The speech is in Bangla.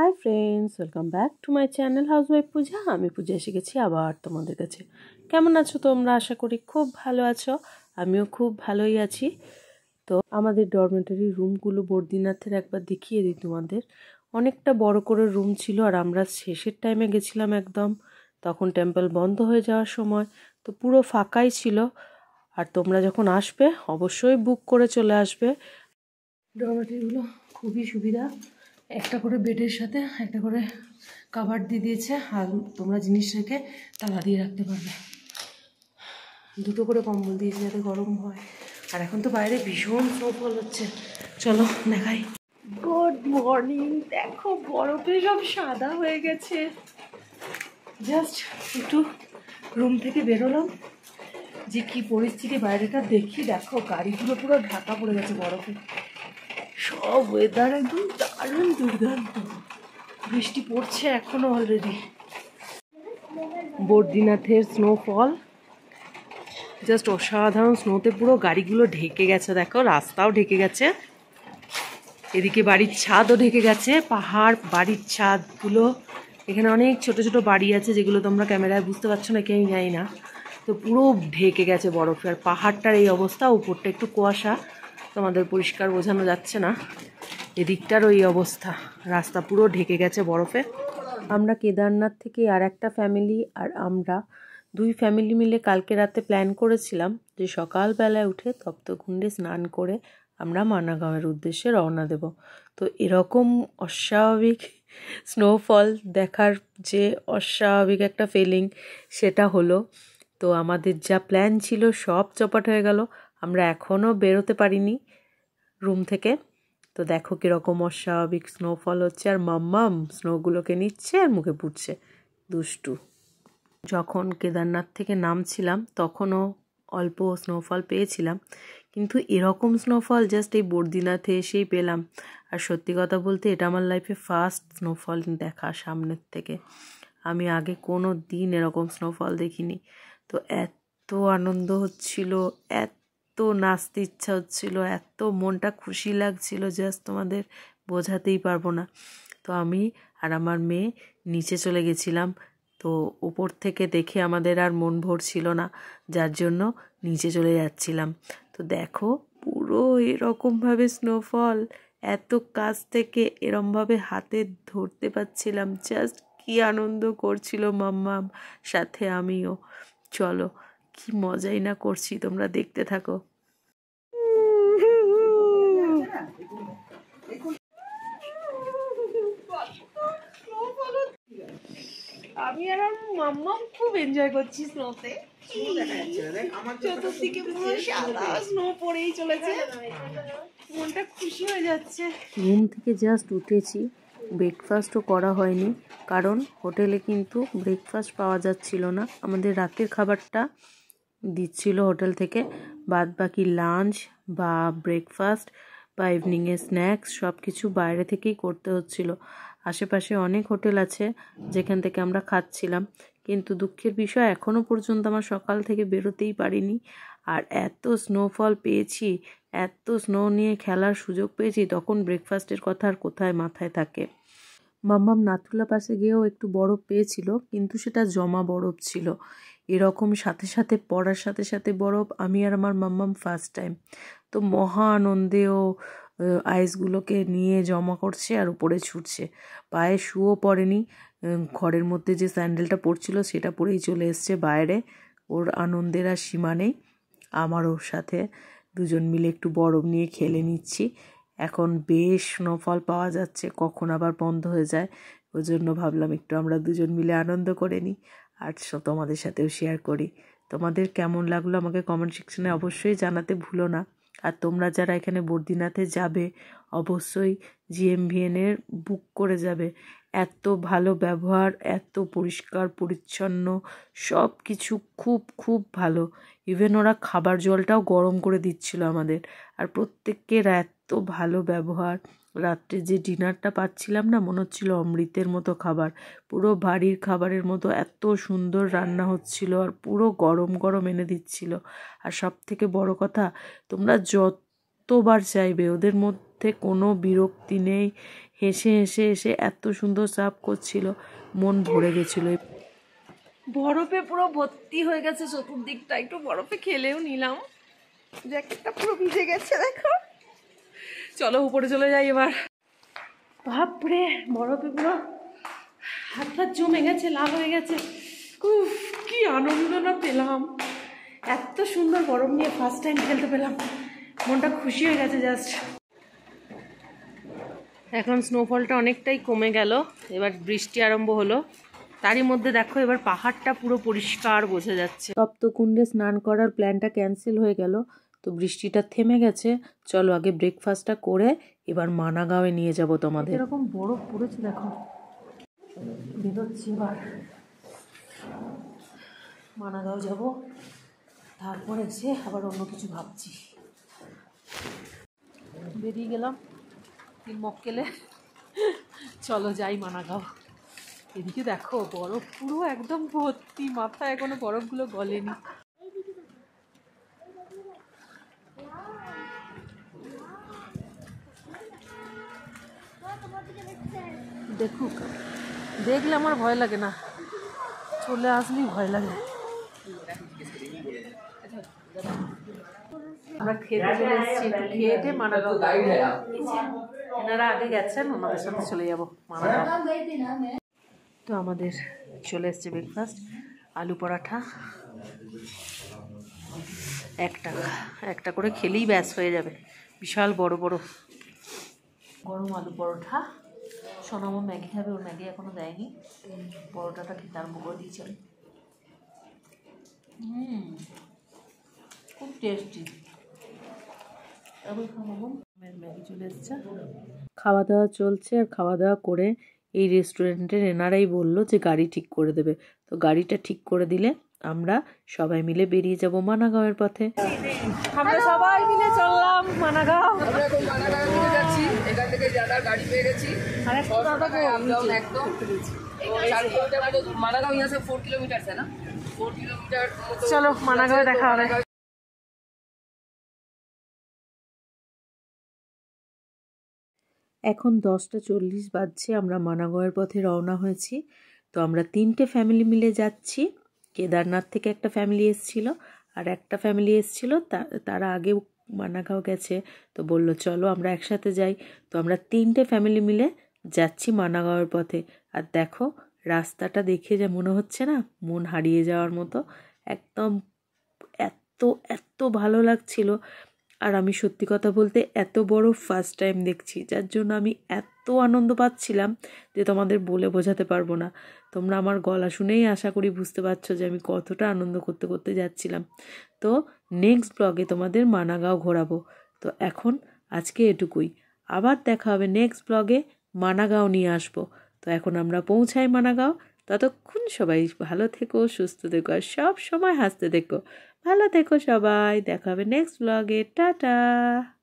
high friends welcome back to my channel housewife Puja আমি পূজা এসে গেছি আবার তোমাদের কাছে কেমন আছো তোমরা আশা করি খুব ভালো আছো আমিও খুব ভালোই আছি তো আমাদের ডরমেটারি রুমগুলো বর্দিনাথের একবার দেখিয়ে দিই তোমাদের অনেকটা বড় করে রুম ছিল আর আমরা শেষের টাইমে গেছিলাম একদম তখন টেম্পল বন্ধ হয়ে যাওয়ার সময় তো পুরো ফাঁকাই ছিল আর তোমরা যখন আসবে অবশ্যই বুক করে চলে আসবে ডরমেটারিগুলো খুবই সুবিধা একটা করে বেডের সাথে একটা করে কাভার দিয়ে দিয়েছে আর তোমরা জিনিস রেখে তালা দিয়ে রাখতে পারবে দুটো করে কম্বল দিয়েছে যাতে গরম হয় আর এখন তো বাইরে ভীষণ সফল হচ্ছে চলো দেখাই গুড মর্নিং দেখো বরফে সব সাদা হয়ে গেছে জাস্ট একটু রুম থেকে বেরোলাম যে কি পরিস্থিতি বাইরেটা দেখি দেখো গাড়িগুলো পুরো ঢাকা পড়ে গেছে বরফে সব ওয়েদার একদম দারুণ দুর্দান্ত বৃষ্টি পড়ছে এখনও অলরেডি বর্দিনাথের স্নোফল জাস্ট অসাধারণ স্নোতে পুরো গাড়িগুলো ঢেকে গেছে দেখো রাস্তাও ঢেকে গেছে এদিকে বাড়ির ছাদও ঢেকে গেছে পাহাড় বাড়ির ছাদগুলো এখানে অনেক ছোট ছোট বাড়ি আছে যেগুলো তোমরা ক্যামেরায় বুঝতে পারছো না কেউ জানি না তো পুরো ঢেকে গেছে বরফে আর পাহাড়টার এই অবস্থা উপরটা একটু কুয়াশা তোমাদের পরিষ্কার বোঝানো যাচ্ছে না এদিকটার ওই অবস্থা রাস্তা পুরো ঢেকে গেছে বরফে আমরা কেদারনাথ থেকে আর একটা ফ্যামিলি আর আমরা দুই ফ্যামিলি মিলে কালকে রাতে প্ল্যান করেছিলাম যে সকালবেলায় উঠে তপ্ত কুণ্ডে স্নান করে আমরা মানাগাঁওয়ের উদ্দেশ্যে রওনা দেব তো এরকম অস্বাভাবিক স্নোফল দেখার যে অস্বাভাবিক একটা ফিলিং সেটা হলো তো আমাদের যা প্ল্যান ছিল সব চপাট হয়ে গেল আমরা এখনও বেরোতে পারিনি রুম থেকে তো দেখো কীরকম অস্বাভাবিক স্নোফল হচ্ছে আর মাম্মাম স্নোগুলোকে নিচ্ছে আর মুখে পুড়ছে দুষ্টু যখন কেদারনাথ থেকে নামছিলাম তখনও অল্প স্নোফল পেয়েছিলাম কিন্তু এরকম স্নোফল জাস্ট এই বর্দিনাথে এসেই পেলাম আর সত্যি কথা বলতে এটা আমার লাইফে ফার্স্ট স্নোফল দেখা সামনের থেকে আমি আগে কোনো দিন এরকম স্নোফল দেখিনি তো এত আনন্দ হচ্ছিল এত এত নাচতে ইচ্ছা হচ্ছিল এত মনটা খুশি লাগছিল জাস্ট তোমাদের বোঝাতেই পারবো না তো আমি আর আমার মেয়ে নিচে চলে গেছিলাম তো উপর থেকে দেখে আমাদের আর মন ভোর ছিল না যার জন্য নিচে চলে যাচ্ছিলাম তো দেখো পুরো এরকমভাবে স্নোফল এত কাছ থেকে এরমভাবে হাতে ধরতে পারছিলাম জাস্ট কি আনন্দ করছিল মাম্মাম সাথে আমিও চলো কি মজাই না করছি তোমরা দেখতে থাকো আমি আর মাম্মাম খুব এনজয় করছি স্নোতে চতুর্দিকে ঘুম থেকে জাস্ট উঠেছি ব্রেকফাস্টও করা হয়নি কারণ হোটেলে কিন্তু ব্রেকফাস্ট পাওয়া যাচ্ছিল না আমাদের রাতের খাবারটা দিচ্ছিল হোটেল থেকে বাদ বাকি লাঞ্চ বা ব্রেকফাস্ট বা ইভিনিংয়ে স্ন্যাক্স সব কিছু বাইরে থেকেই করতে হচ্ছিল আশেপাশে অনেক হোটেল আছে যেখান থেকে আমরা খাচ্ছিলাম কিন্তু দুঃখের বিষয় এখনও পর্যন্ত আমার সকাল থেকে বেরোতেই পারিনি আর এত স্নোফল পেয়েছি এত স্নো নিয়ে খেলার সুযোগ পেয়েছি তখন ব্রেকফাস্টের কথা আর কোথায় মাথায় থাকে মাম্মাম নাথুলা পাশে গিয়েও একটু বরফ পেয়েছিল কিন্তু সেটা জমা বরফ ছিল এরকম সাথে সাথে পড়ার সাথে সাথে বরফ আমি আর আমার মাম্মাম ফার্স্ট টাইম তো মহা আনন্দেও আইসগুলোকে নিয়ে জমা করছে আর উপরে ছুটছে পায়ে শুও পড়েনি ঘরের মধ্যে যে স্যান্ডেলটা পড়ছিল সেটা পরেই চলে এসছে বাইরে ওর আনন্দের আর সীমা নেই আমারও সাথে দুজন মিলে একটু বরফ নিয়ে খেলে নিচ্ছি এখন বেশ স্নোফল পাওয়া যাচ্ছে কখন আবার বন্ধ হয়ে যায় ওই জন্য ভাবলাম একটু আমরা দুজন মিলে আনন্দ করে নিই আর তোমাদের সাথেও শেয়ার করি তোমাদের কেমন লাগলো আমাকে কমেন্ট সেকশনে অবশ্যই জানাতে ভুলো না আর তোমরা যারা এখানে বদ্রীনাথে যাবে অবশ্যই জিএমভিএনের বুক করে যাবে এত ভালো ব্যবহার এত পরিষ্কার পরিচ্ছন্ন সব কিছু খুব খুব ভালো ইভেন ওরা খাবার জলটাও গরম করে দিচ্ছিল আমাদের আর প্রত্যেকের এত ভালো ব্যবহার রাত্রে যে ডিনারটা পাচ্ছিলাম না মনে হচ্ছিল অমৃতের মতো খাবার পুরো বাড়ির খাবারের মতো এত সুন্দর রান্না হচ্ছিল আর পুরো গরম গরম এনে দিচ্ছিল আর সব থেকে বড় কথা তোমরা যতবার চাইবে ওদের মধ্যে কোনো বিরক্তি নেই হেসে হেসে এসে এত সুন্দর সার্ভ করছিল মন ভরে গেছিলো বরফে পুরো ভর্তি হয়ে গেছে চতুর্দিকটা একটু বরফে খেলেও নিলাম জ্যাকেটটা পুরো ভিজে গেছে দেখো চলো উপরে চলে যাই এবার বাপরে বরফে পুরো হাত হাত জমে গেছে লাল হয়ে গেছে উফ কি আনন্দ না পেলাম এত সুন্দর বরফ নিয়ে ফার্স্ট টাইম খেলতে পেলাম মনটা খুশি হয়ে গেছে জাস্ট এখন স্নোফলটা অনেকটাই কমে গেল এবার বৃষ্টি আরম্ভ হলো তারই মধ্যে দেখো এবার পাহাড়টা পুরো পরিষ্কার বোঝা যাচ্ছে তপ্তকুণ্ডে স্নান করার প্ল্যানটা ক্যান্সেল হয়ে গেল তো বৃষ্টিটা থেমে গেছে চলো আগে ব্রেকফাস্টটা করে এবার মানাগাঁওয়ে নিয়ে যাব তোমাদের এরকম বরফ পড়েছে দেখো বেরোচ্ছি এবার মানাগাঁও যাব তারপর এসে আবার অন্য কিছু ভাবছি বেরিয়ে গেলাম তিন মক্কেলে চলো যাই মানাগাঁও এদিকে দেখো বরফ পুরো একদম ভর্তি মাথায় এখনো বরফগুলো গলেনি দেখুক দেখলে আমার ভয় লাগে না চলে আসলেই ভয় লাগে আমরা খেতে চলে এসেছি একটু খেয়ে মারা এনারা আগে গেছেন ওনাদের সাথে চলে যাবো মারা তো আমাদের চলে এসছে ব্রেকফাস্ট আলু পরাঠা একটা একটা করে খেলেই ব্যাস হয়ে যাবে বিশাল বড় বড় গরম আলু পরোঠা সোনামও ম্যাগি হবে ওর ম্যাগি এখনও দেয়নি পরোটাটা খেতে তার করে দিয়েছেন হুম খুব টেস্টি ম্যাগি চলে এসছে খাওয়া দাওয়া চলছে আর খাওয়া দাওয়া করে এই রেস্টুরেন্টের এনারাই বললো যে গাড়ি ঠিক করে দেবে তো গাড়িটা ঠিক করে দিলে আমরা সবাই মিলে বেরিয়ে যাব মানাগাঁওয়ের পথে আমরা সবাই মিলে চললাম মানাগাঁও ইয়ে চলো মানাগাঁও দেখা হবে এখন দশটা চল্লিশ বাজছে আমরা মানাগাঁওয়ের পথে রওনা হয়েছি তো আমরা তিনটে ফ্যামিলি মিলে যাচ্ছি কেদারনাথ থেকে একটা ফ্যামিলি এসছিল আর একটা ফ্যামিলি এসছিল তারা আগে মানাগাঁও গেছে তো বলল চলো আমরা একসাথে যাই তো আমরা তিনটে ফ্যামিলি মিলে যাচ্ছি মানাগাঁওয়ের পথে আর দেখো রাস্তাটা দেখে যে মনে হচ্ছে না মন হারিয়ে যাওয়ার মতো একদম এত এত ভালো লাগছিল আর আমি সত্যি কথা বলতে এত বড় ফার্স্ট টাইম দেখছি যার জন্য আমি এত আনন্দ পাচ্ছিলাম যে তোমাদের বলে বোঝাতে পারবো না তোমরা আমার গলা শুনেই আশা করি বুঝতে পারছো যে আমি কতটা আনন্দ করতে করতে যাচ্ছিলাম তো নেক্সট ব্লগে তোমাদের মানাগাঁও ঘোরাবো তো এখন আজকে এটুকুই আবার দেখা হবে নেক্সট ব্লগে মানাগাঁও নিয়ে আসবো তো এখন আমরা পৌঁছাই মানাগাঁও ততক্ষণ সবাই ভালো থেকো সুস্থ থেকো আর সব সময় হাসতে থেকো ভালো থেকো সবাই দেখা হবে নেক্সট ব্লগে টাটা